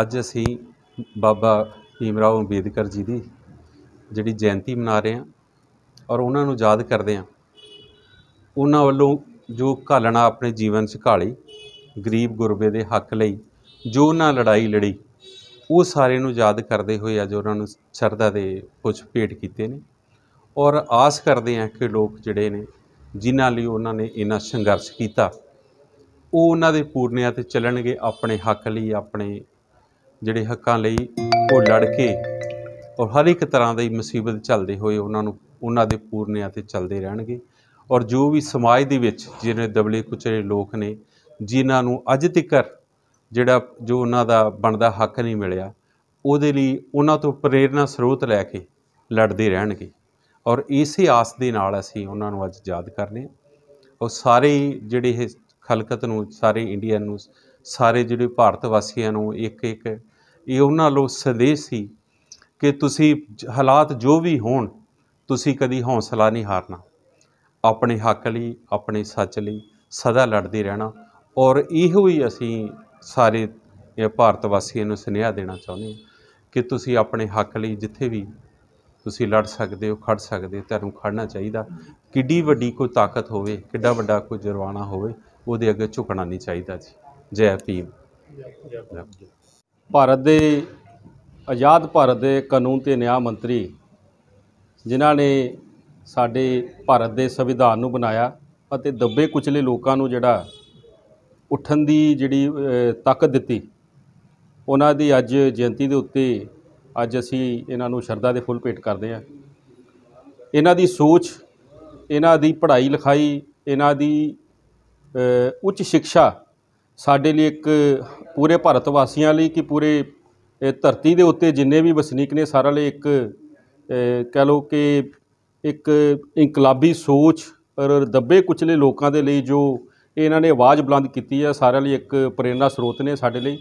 ਅੱਜ ਅਸੀਂ ਬਾਬਾ ਭੀਮ ਰਾਓ ਅੰਬੇਦਕਰ ਜੀ ਦੀ ਜਿਹੜੀ ਜਯੰਤੀ ਮਨਾ ਰਹੇ ਹਾਂ ਔਰ ਉਹਨਾਂ ਨੂੰ ਯਾਦ ਕਰਦੇ ਹਾਂ ਉਹਨਾਂ ਵੱਲੋਂ ਜੋ ਘਾਲਣਾ ਆਪਣੇ ਜੀਵਨ 'ਚ ਘਾਲੀ ਗਰੀਬ ਗੁਰਬੇ ਦੇ ਹੱਕ ਲਈ ਜੋ ਉਹਨਾਂ ਲੜਾਈ ਲੜੀ ਉਹ ਸਾਰੇ ਨੂੰ ਯਾਦ ਕਰਦੇ ਹੋਏ ਅੱਜ ਉਹਨਾਂ ਨੂੰ ਸ਼ਰਧਾ ਦੇ ਪੁੱਛ ਭੇਟ ਕੀਤੇ ਨੇ ਔਰ ਆਸ ਕਰਦੇ ਹਾਂ ਕਿ ਲੋਕ ਜਿਹੜੇ ਨੇ ਜਿਨ੍ਹਾਂ ਲਈ ਉਹਨਾਂ ਨੇ ਇਹਨਾਂ ਸੰਘਰਸ਼ ਕੀਤਾ ਉਹ ਉਹਨਾਂ ਦੇ ਪੂਰਨਿਆਂ ਤੇ ਚੱਲਣਗੇ ਆਪਣੇ ਹੱਕ ਲਈ ਆਪਣੇ ਜਿਹੜੇ ਹੱਕਾਂ ਲਈ ਉਹ ਲੜ ਕੇ ਔਰ ਹਰ ਇੱਕ ਤਰ੍ਹਾਂ ਦੀ ਮੁਸੀਬਤ ਚੱਲਦੇ ਹੋਏ ਉਹਨਾਂ ਨੂੰ ਉਹਨਾਂ ਦੇ ਪੂਰਨਿਆਂ ਤੇ ਚੱਲਦੇ ਰਹਿਣਗੇ ਔਰ ਜੋ ਵੀ ਸਮਾਜ ਦੇ ਵਿੱਚ ਜਿਹੜੇ ਦਬਲੇ ਕੁਚਲੇ ਲੋਕ ਨੇ ਜਿਨ੍ਹਾਂ ਨੂੰ ਅੱਜ ਤੱਕ ਜਿਹੜਾ ਜੋ ਉਹਨਾਂ ਦਾ ਬਣਦਾ ਹੱਕ ਨਹੀਂ ਮਿਲਿਆ ਉਹਦੇ ਲਈ ਉਹਨਾਂ ਤੋਂ ਪ੍ਰੇਰਣਾ ਸਰੋਤ ਲੈ ਕੇ ਲੜਦੇ ਰਹਿਣਗੇ ਔਰ ਇਸੇ ਆਸ ਦੇ ਨਾਲ ਅਸੀਂ ਉਹਨਾਂ ਨੂੰ ਅੱਜ ਯਾਦ ਕਰਨੇ ਔਰ ਸਾਰੇ ਜਿਹੜੇ ਇਹ ਖਲਕਤ ਨੂੰ ਸਾਰੇ ਇੰਡੀਆ ਨੂੰ ਸਾਰੇ ਜਿਹੜੇ ਭਾਰਤ ਵਾਸੀਆਂ ਨੂੰ ਇੱਕ ਇੱਕ ਇਹ ਉਹਨਾਂ ਲੋ ਸੰਦੇਸ਼ ਸੀ ਕਿ ਤੁਸੀਂ ਹਾਲਾਤ ਜੋ ਵੀ ਹੋਣ ਤੁਸੀਂ ਕਦੀ ਹੌਸਲਾ ਨਹੀਂ ਹਾਰਨਾ ਆਪਣੇ ਹੱਕ ਲਈ ਆਪਣੇ ਸੱਚ ਲਈ ਸਦਾ ਲੜਦੇ ਰਹਿਣਾ ਔਰ ਇਹੋ ਹੀ ਅਸੀਂ ਸਾਰੇ ਭਾਰਤ ਵਾਸੀਆਂ ਨੂੰ ਸੁਨੇਹਾ ਦੇਣਾ ਚਾਹੁੰਦੇ ਹਾਂ ਕਿ ਤੁਸੀਂ ਆਪਣੇ ਹੱਕ ਲਈ ਜਿੱਥੇ ਵੀ ਤੁਸੀਂ ਲੜ ਸਕਦੇ ਹੋ ਖੜ ਸਕਦੇ ਹੋ ਤੁਹਾਨੂੰ ਖੜਨਾ ਚਾਹੀਦਾ ਕਿੱਡੀ ਵੱਡੀ ਕੋਈ ਤਾਕਤ ਹੋਵੇ ਕਿੱਡਾ ਵੱਡਾ ਕੋਈ ਜਰਵਾਣਾ ਹੋਵੇ ਉਹਦੇ ਅੱਗੇ ਝੁਕਣਾ ਨਹੀਂ ਚਾਹੀਦਾ ਜੀ ਜੈ ਭੀਮ ਭਾਰਤ ਦੇ ਆਜ਼ਾਦ ਭਾਰਤ ਦੇ ਕਾਨੂੰਨ ਤੇ ਨਿਆਂ ਮੰਤਰੀ ਜਿਨ੍ਹਾਂ ਨੇ ਸਾਡੇ ਭਾਰਤ ਦੇ ਸੰਵਿਧਾਨ ਨੂੰ ਬਣਾਇਆ ਅਤੇ ਦੱਬੇ ਕੁਚਲੇ ਲੋਕਾਂ ਨੂੰ ਜਿਹੜਾ ਉੱਠਣ ਦੀ ਜਿਹੜੀ ਤਾਕਤ ਦਿੱਤੀ ਉਹਨਾਂ ਦੀ ਅੱਜ ਜਯੰਤੀ ਦੇ ਉੱਤੇ ਅੱਜ ਅਸੀਂ ਇਹਨਾਂ ਨੂੰ ਸ਼ਰਧਾ ਦੇ ਫੁੱਲ ਭੇਟ ਕਰਦੇ ਹਾਂ ਇਹਨਾਂ ਦੀ ਸੋਚ ਇਹਨਾਂ ਦੀ ਪੜ੍ਹਾਈ ਲਿਖਾਈ ਇਹਨਾਂ ਦੀ ਉੱਚ ਸਿੱਖਿਆ ਸਾਡੇ ਲਈ ਇੱਕ ਪੂਰੇ ਭਾਰਤ ਵਾਸੀਆਂ ਲਈ ਕਿ ਪੂਰੇ ਧਰਤੀ ਦੇ ਉੱਤੇ ਜਿੰਨੇ ਵੀ ਵਸਨੀਕ ਨੇ ਸਾਰਾ ਲਈ ਇੱਕ ਕਹਿ ਲਓ ਕਿ ਇੱਕ ਇਨਕਲਾਬੀ ਸੋਚ ਔਰ ਦੱਬੇ ਕੁਚਲੇ ਲੋਕਾਂ ਦੇ ਲਈ ਜੋ ਇਹਨਾਂ ਨੇ ਆਵਾਜ਼ ਬੁਲੰਦ ਕੀਤੀ ਹੈ ਸਾਰਿਆਂ ਲਈ ਇੱਕ ਪ੍ਰੇਰਣਾ ਸਰੋਤ ਨੇ ਸਾਡੇ ਲਈ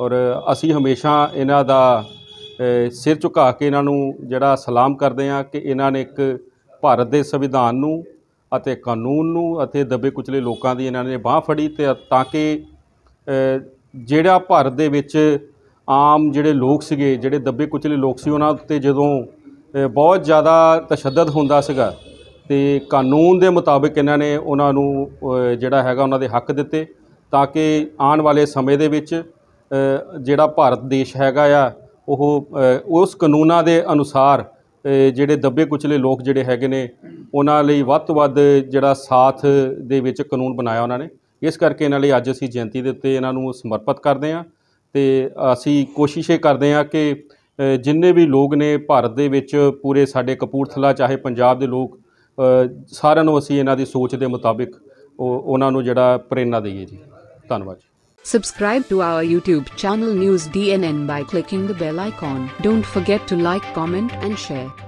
ਔਰ ਅਸੀਂ ਹਮੇਸ਼ਾ ਇਹਨਾਂ ਦਾ ਸਿਰ ਝੁਕਾ ਕੇ ਇਹਨਾਂ ਨੂੰ ਜਿਹੜਾ ਸਲਾਮ ਕਰਦੇ ਹਾਂ ਕਿ ਇਹਨਾਂ ਨੇ ਇੱਕ ਭਾਰਤ ਦੇ ਸੰਵਿਧਾਨ ਨੂੰ ਅਤੇ ਕਾਨੂੰਨ ਨੂੰ ਅਤੇ ਦਬੇ ਕੁਚਲੇ ਲੋਕਾਂ ਦੀ ਇਹਨਾਂ ਨੇ ਬਾਹ ਫੜੀ ਤੇ ਤਾਂ ਕਿ ਜਿਹੜਾ ਭਾਰਤ ਦੇ ਵਿੱਚ ਆਮ ਜਿਹੜੇ ਲੋਕ ਸੀਗੇ ਜਿਹੜੇ ਦੱਬੇ ਕੁਚਲੇ ਲੋਕ ਸੀ ਉਹਨਾਂ ਉੱਤੇ ਜਦੋਂ ਬਹੁਤ ਜ਼ਿਆਦਾ ਤਸ਼ੱਦਦ ਹੁੰਦਾ ਸੀਗਾ ਤੇ ਕਾਨੂੰਨ ਦੇ ਮੁਤਾਬਕ ਇਹਨਾਂ ਨੇ ਉਹਨਾਂ ਨੂੰ ਜਿਹੜਾ ਹੈਗਾ ਉਹਨਾਂ ਦੇ ਹੱਕ ਦਿੱਤੇ ਤਾਂ ਕਿ ਆਉਣ ਵਾਲੇ ਸਮੇਂ ਦੇ ਵਿੱਚ ਜਿਹੜਾ ਭਾਰਤ ਦੇਸ਼ ਹੈਗਾ ਆ ਉਹ ਉਸ ਕਾਨੂੰਨਾਂ ਦੇ ਅਨੁਸਾਰ ਜਿਹੜੇ ਦੱਬੇ ਕੁਚਲੇ ਲੋਕ ਜਿਹੜੇ ਹੈਗੇ ਨੇ ਉਹਨਾਂ ਲਈ ਵੱਧ ਤੋਂ ਵੱਧ ਜਿਹੜਾ ਸਾਥ ਦੇ ਵਿੱਚ ਕਾਨੂੰਨ ਬਣਾਇਆ ਉਹਨਾਂ ਨੇ ਇਸ ਕਰਕੇ ਇਹਨਾਂ ਲਈ ਅੱਜ ਅਸੀਂ ਜਯੰਤੀ ਦੇ ਉੱਤੇ ਇਹਨਾਂ ਨੂੰ ਸਮਰਪਿਤ ਕਰਦੇ ਹਾਂ ਤੇ ਅਸੀਂ ਕੋਸ਼ਿਸ਼ ਇਹ ਕਰਦੇ ਹਾਂ ਕਿ ਜਿੰਨੇ ਵੀ ਲੋਕ ਨੇ ਭਾਰਤ ਦੇ ਵਿੱਚ ਪੂਰੇ ਸਾਡੇ ਕਪੂਰਥਲਾ ਚਾਹੇ ਪੰਜਾਬ ਦੇ ਲੋਕ ਸਾਰਿਆਂ ਨੂੰ ਅਸੀਂ ਇਹਨਾਂ ਦੀ ਸੋਚ ਦੇ ਮੁਤਾਬਿਕ ਉਹਨਾਂ ਨੂੰ ਜਿਹੜਾ ਪ੍ਰੇਰਣਾ ਦਈਏ ਜੀ ਧੰਨਵਾਦ Subscribe to our YouTube channel News DNN by clicking the bell icon. Don't forget to like, comment and share.